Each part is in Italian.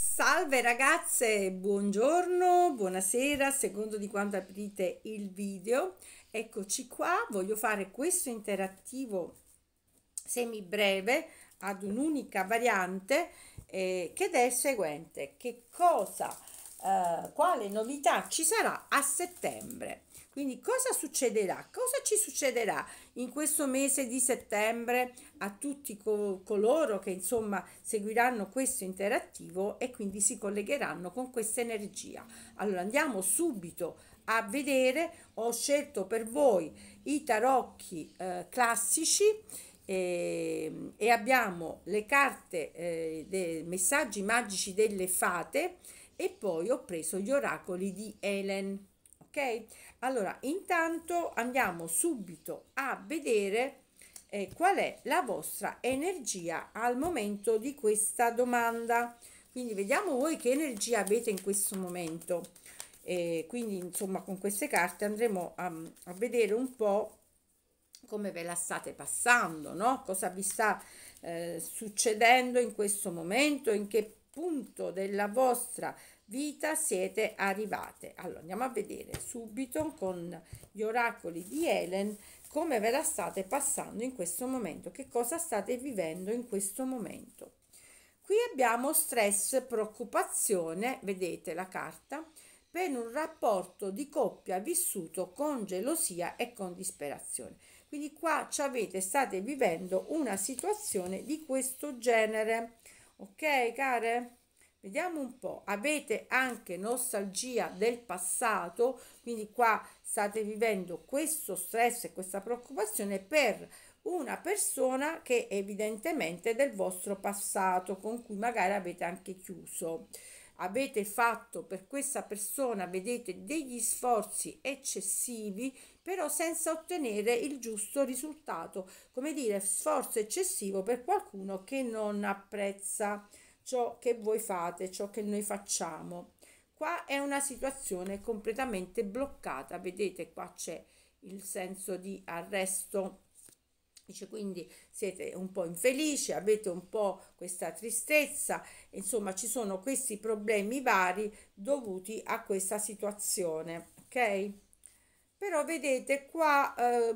Salve ragazze, buongiorno, buonasera, secondo di quando aprite il video. Eccoci qua, voglio fare questo interattivo semi breve ad un'unica variante eh, che è il seguente. Che cosa, eh, quale novità ci sarà a settembre? Quindi cosa succederà? Cosa ci succederà in questo mese di settembre a tutti co coloro che insomma seguiranno questo interattivo e quindi si collegheranno con questa energia? Allora andiamo subito a vedere, ho scelto per voi i tarocchi eh, classici eh, e abbiamo le carte eh, dei messaggi magici delle fate e poi ho preso gli oracoli di Helen. Ok? Allora, intanto andiamo subito a vedere eh, qual è la vostra energia al momento di questa domanda. Quindi vediamo voi che energia avete in questo momento. E quindi insomma con queste carte andremo a, a vedere un po' come ve la state passando, no? cosa vi sta eh, succedendo in questo momento, in che punto della vostra vita siete arrivate. Allora andiamo a vedere subito con gli oracoli di Helen come ve la state passando in questo momento, che cosa state vivendo in questo momento. Qui abbiamo stress, preoccupazione, vedete la carta, per un rapporto di coppia vissuto con gelosia e con disperazione. Quindi qua ci avete, state vivendo una situazione di questo genere. Ok, care? Vediamo un po', avete anche nostalgia del passato, quindi qua state vivendo questo stress e questa preoccupazione per una persona che è evidentemente del vostro passato, con cui magari avete anche chiuso. Avete fatto per questa persona, vedete, degli sforzi eccessivi, però senza ottenere il giusto risultato, come dire, sforzo eccessivo per qualcuno che non apprezza ciò che voi fate, ciò che noi facciamo. Qua è una situazione completamente bloccata, vedete qua c'è il senso di arresto Dice quindi siete un po' infelici, avete un po' questa tristezza, insomma ci sono questi problemi vari dovuti a questa situazione, ok? però vedete qua eh,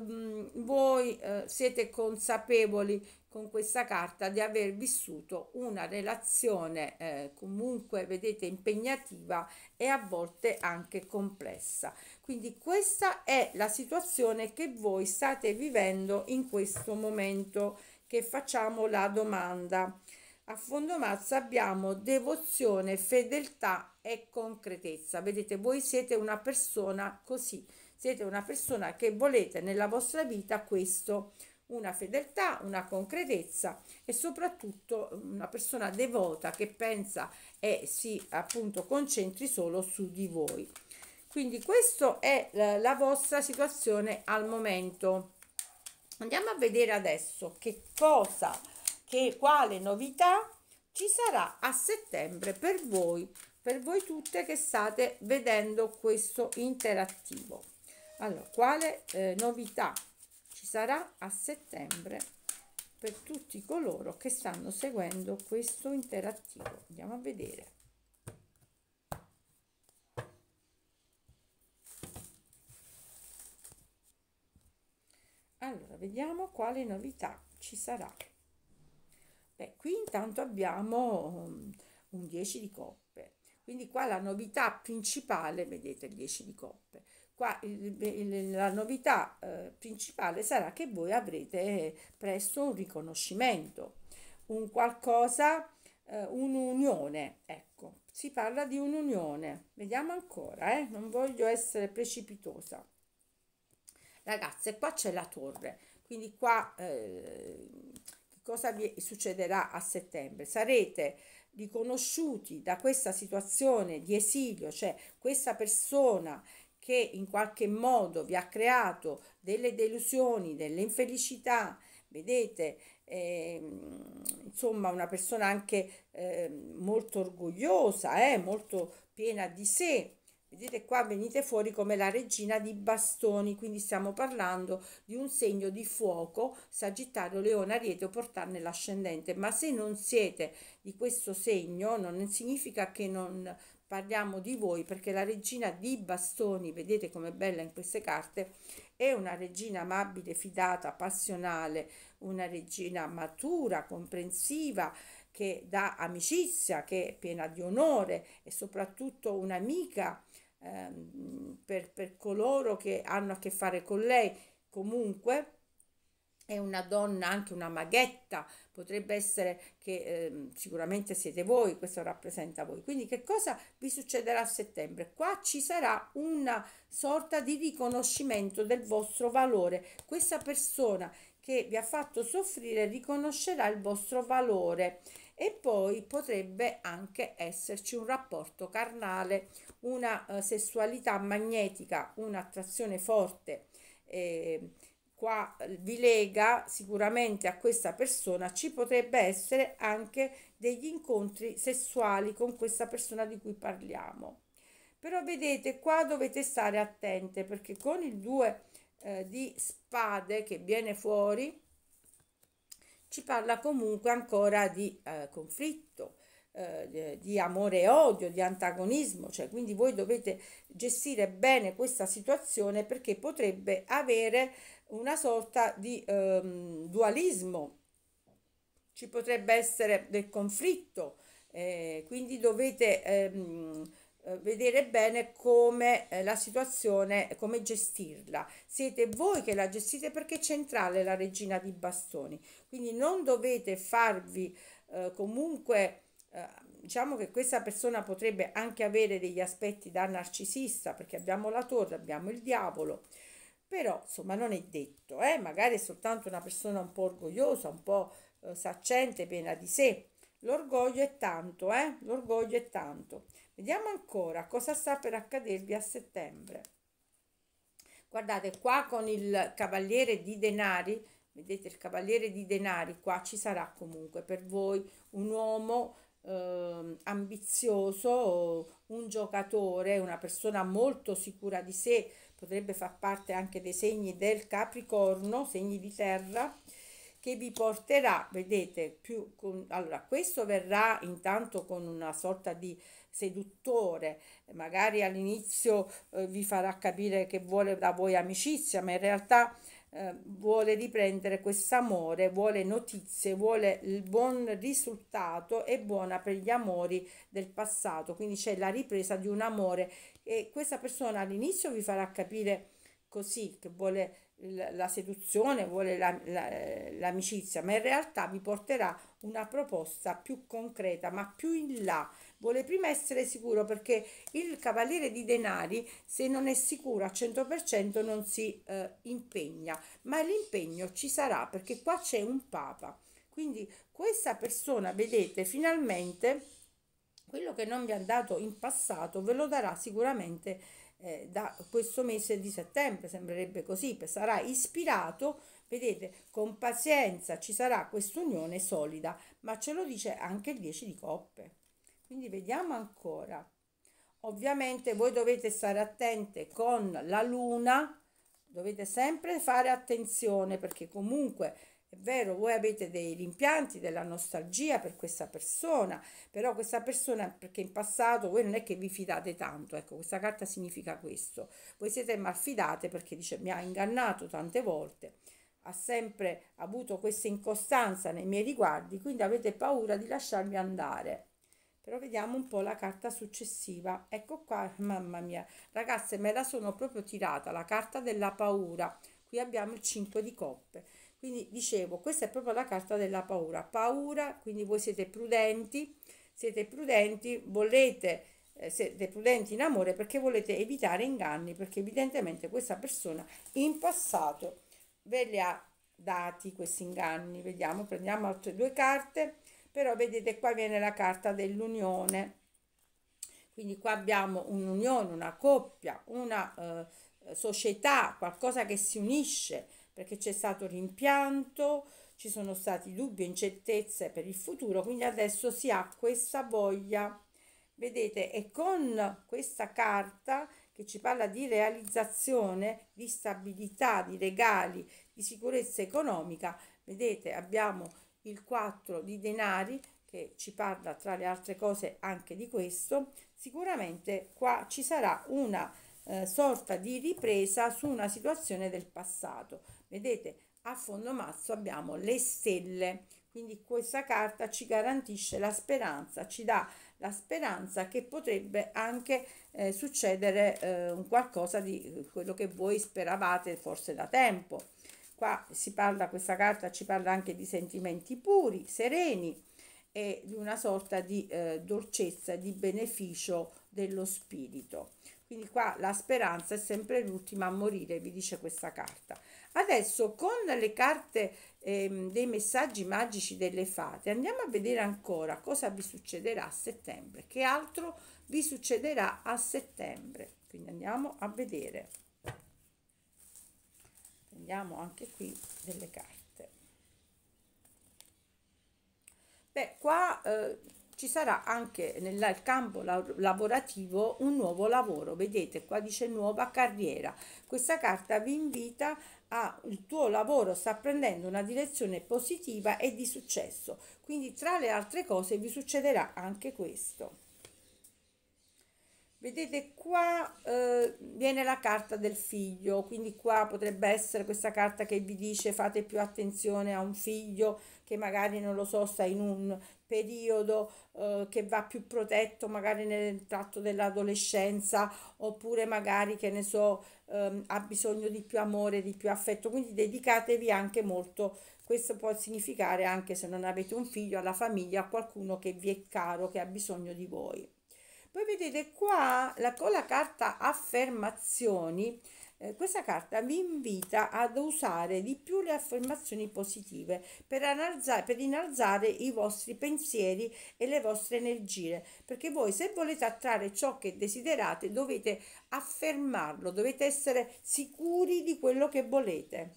voi eh, siete consapevoli con questa carta di aver vissuto una relazione eh, comunque vedete impegnativa e a volte anche complessa quindi questa è la situazione che voi state vivendo in questo momento che facciamo la domanda a fondo mazza abbiamo devozione fedeltà e concretezza vedete voi siete una persona così siete una persona che volete nella vostra vita questo, una fedeltà, una concretezza e soprattutto una persona devota che pensa e si appunto concentri solo su di voi. Quindi questa è la, la vostra situazione al momento. Andiamo a vedere adesso che cosa, che, quale novità ci sarà a settembre per voi, per voi tutte che state vedendo questo interattivo allora quale eh, novità ci sarà a settembre per tutti coloro che stanno seguendo questo interattivo andiamo a vedere allora vediamo quale novità ci sarà Beh, qui intanto abbiamo um, un 10 di coppe quindi qua la novità principale vedete il 10 di coppe Qua il, il, la novità eh, principale sarà che voi avrete eh, presto un riconoscimento, un qualcosa, eh, un'unione, ecco, si parla di un'unione, vediamo ancora, eh? non voglio essere precipitosa. Ragazze, qua c'è la torre, quindi qua eh, cosa vi succederà a settembre? Sarete riconosciuti da questa situazione di esilio, cioè questa persona che in qualche modo vi ha creato delle delusioni, delle infelicità, vedete, eh, insomma una persona anche eh, molto orgogliosa, eh, molto piena di sé. Vedete qua venite fuori come la regina di bastoni, quindi stiamo parlando di un segno di fuoco, Sagittario, Leone, Ariete o portarne l'ascendente, ma se non siete di questo segno non significa che non, parliamo di voi perché la regina di bastoni, vedete com'è bella in queste carte, è una regina amabile, fidata, passionale, una regina matura, comprensiva, che dà amicizia, che è piena di onore e soprattutto un'amica ehm, per, per coloro che hanno a che fare con lei. Comunque, è una donna anche una maghetta, potrebbe essere che eh, sicuramente siete voi, questo rappresenta voi. Quindi che cosa vi succederà a settembre? Qua ci sarà una sorta di riconoscimento del vostro valore. Questa persona che vi ha fatto soffrire riconoscerà il vostro valore e poi potrebbe anche esserci un rapporto carnale, una eh, sessualità magnetica, un'attrazione forte. Eh, qua eh, vi lega sicuramente a questa persona, ci potrebbe essere anche degli incontri sessuali con questa persona di cui parliamo. Però vedete, qua dovete stare attente perché con il 2 eh, di spade che viene fuori ci parla comunque ancora di eh, conflitto, eh, di amore e odio, di antagonismo, cioè quindi voi dovete gestire bene questa situazione perché potrebbe avere una sorta di ehm, dualismo, ci potrebbe essere del conflitto, eh, quindi dovete ehm, eh, vedere bene come eh, la situazione, come gestirla. Siete voi che la gestite perché è centrale la regina di bastoni, quindi non dovete farvi eh, comunque eh, diciamo che questa persona potrebbe anche avere degli aspetti da narcisista perché abbiamo la torre, abbiamo il diavolo, però insomma non è detto, eh? magari è soltanto una persona un po' orgogliosa, un po' eh, saccente, piena di sé. L'orgoglio è tanto, eh? l'orgoglio è tanto. Vediamo ancora cosa sta per accadervi a settembre. Guardate qua con il cavaliere di denari, vedete il cavaliere di denari, qua ci sarà comunque per voi un uomo eh, ambizioso, un giocatore, una persona molto sicura di sé, potrebbe far parte anche dei segni del Capricorno, segni di terra, che vi porterà, vedete, più con, allora questo verrà intanto con una sorta di seduttore, magari all'inizio eh, vi farà capire che vuole da voi amicizia, ma in realtà eh, vuole riprendere quest'amore, vuole notizie, vuole il buon risultato e buona per gli amori del passato. Quindi c'è la ripresa di un amore e questa persona all'inizio vi farà capire così che vuole la seduzione, vuole la, la, l'amicizia, ma in realtà vi porterà una proposta più concreta, ma più in là vuole prima essere sicuro perché il cavaliere di denari se non è sicuro al 100% non si eh, impegna, ma l'impegno ci sarà perché qua c'è un papa. Quindi questa persona, vedete, finalmente quello che non vi ha dato in passato ve lo darà sicuramente eh, da questo mese di settembre, sembrerebbe così, sarà ispirato Vedete, con pazienza ci sarà quest'unione solida, ma ce lo dice anche il 10 di coppe. Quindi vediamo ancora. Ovviamente voi dovete stare attente con la luna, dovete sempre fare attenzione perché comunque è vero, voi avete dei rimpianti, della nostalgia per questa persona, però questa persona, perché in passato voi non è che vi fidate tanto, ecco, questa carta significa questo. Voi siete malfidate perché dice mi ha ingannato tante volte, ha sempre avuto questa incostanza nei miei riguardi, quindi avete paura di lasciarmi andare però vediamo un po' la carta successiva ecco qua mamma mia ragazze me la sono proprio tirata la carta della paura qui abbiamo il 5 di coppe quindi dicevo questa è proprio la carta della paura paura quindi voi siete prudenti siete prudenti volete eh, siete prudenti in amore perché volete evitare inganni perché evidentemente questa persona in passato ve li ha dati questi inganni vediamo prendiamo altre due carte però vedete qua viene la carta dell'unione quindi qua abbiamo un'unione una coppia una eh, società qualcosa che si unisce perché c'è stato rimpianto ci sono stati dubbi incertezze per il futuro quindi adesso si ha questa voglia vedete e con questa carta che ci parla di realizzazione, di stabilità, di regali, di sicurezza economica. Vedete, abbiamo il 4 di denari che ci parla tra le altre cose anche di questo, sicuramente qua ci sarà una eh, sorta di ripresa su una situazione del passato. Vedete, a fondo mazzo abbiamo le stelle, quindi questa carta ci garantisce la speranza, ci dà la speranza che potrebbe anche eh, succedere eh, qualcosa di eh, quello che voi speravate forse da tempo. Qua si parla, questa carta ci parla anche di sentimenti puri, sereni e di una sorta di eh, dolcezza, di beneficio dello spirito. Quindi qua la speranza è sempre l'ultima a morire, vi dice questa carta. Adesso con le carte ehm, dei messaggi magici delle fate andiamo a vedere ancora cosa vi succederà a settembre, che altro vi succederà a settembre. Quindi andiamo a vedere prendiamo anche qui delle carte beh qua eh, ci sarà anche nel campo lavorativo un nuovo lavoro vedete qua dice nuova carriera questa carta vi invita a il tuo lavoro sta prendendo una direzione positiva e di successo quindi tra le altre cose vi succederà anche questo Vedete qua eh, viene la carta del figlio, quindi qua potrebbe essere questa carta che vi dice fate più attenzione a un figlio che magari non lo so sta in un periodo eh, che va più protetto magari nel tratto dell'adolescenza oppure magari che ne so eh, ha bisogno di più amore, di più affetto, quindi dedicatevi anche molto, questo può significare anche se non avete un figlio, alla famiglia, a qualcuno che vi è caro, che ha bisogno di voi poi vedete qua la, con la carta affermazioni eh, questa carta vi invita ad usare di più le affermazioni positive per, analzare, per innalzare i vostri pensieri e le vostre energie perché voi se volete attrarre ciò che desiderate dovete affermarlo dovete essere sicuri di quello che volete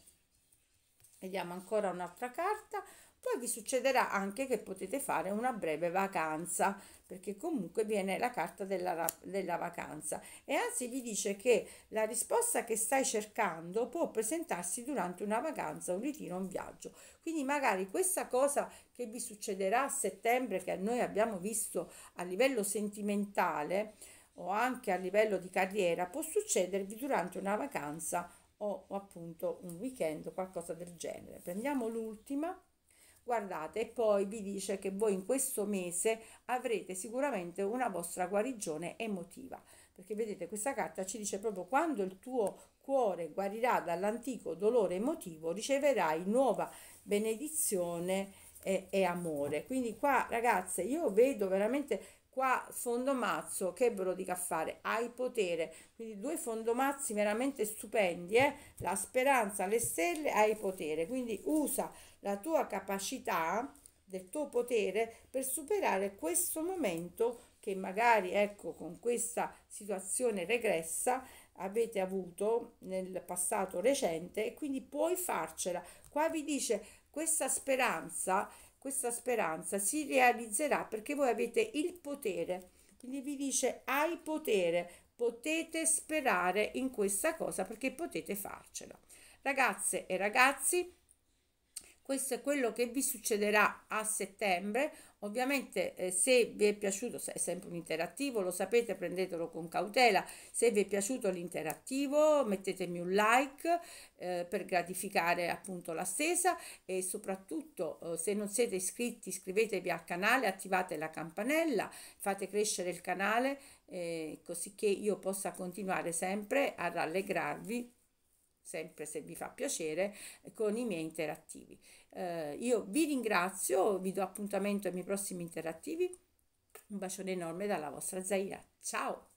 vediamo ancora un'altra carta poi vi succederà anche che potete fare una breve vacanza perché comunque viene la carta della, della vacanza e anzi vi dice che la risposta che stai cercando può presentarsi durante una vacanza, un ritiro, un viaggio. Quindi magari questa cosa che vi succederà a settembre che noi abbiamo visto a livello sentimentale o anche a livello di carriera può succedervi durante una vacanza o, appunto un weekend o qualcosa del genere. Prendiamo l'ultima guardate e poi vi dice che voi in questo mese avrete sicuramente una vostra guarigione emotiva perché vedete questa carta ci dice proprio quando il tuo cuore guarirà dall'antico dolore emotivo riceverai nuova benedizione e, e amore quindi qua ragazze io vedo veramente qua fondomazzo che ve lo dica a fare hai potere quindi due fondomazzi veramente stupendi eh? la speranza le stelle hai potere quindi usa la tua capacità del tuo potere per superare questo momento che magari ecco con questa situazione regressa avete avuto nel passato recente e quindi puoi farcela qua vi dice questa speranza questa speranza si realizzerà perché voi avete il potere. Quindi vi dice hai potere, potete sperare in questa cosa perché potete farcela. Ragazze e ragazzi, questo è quello che vi succederà a settembre. Ovviamente eh, se vi è piaciuto, è sempre un interattivo, lo sapete, prendetelo con cautela. Se vi è piaciuto l'interattivo, mettetemi un like eh, per gratificare appunto la stesa e soprattutto eh, se non siete iscritti, iscrivetevi al canale, attivate la campanella, fate crescere il canale eh, così che io possa continuare sempre a rallegrarvi sempre se vi fa piacere, eh, con i miei interattivi. Eh, io vi ringrazio, vi do appuntamento ai miei prossimi interattivi. Un bacione enorme dalla vostra Zaira. Ciao!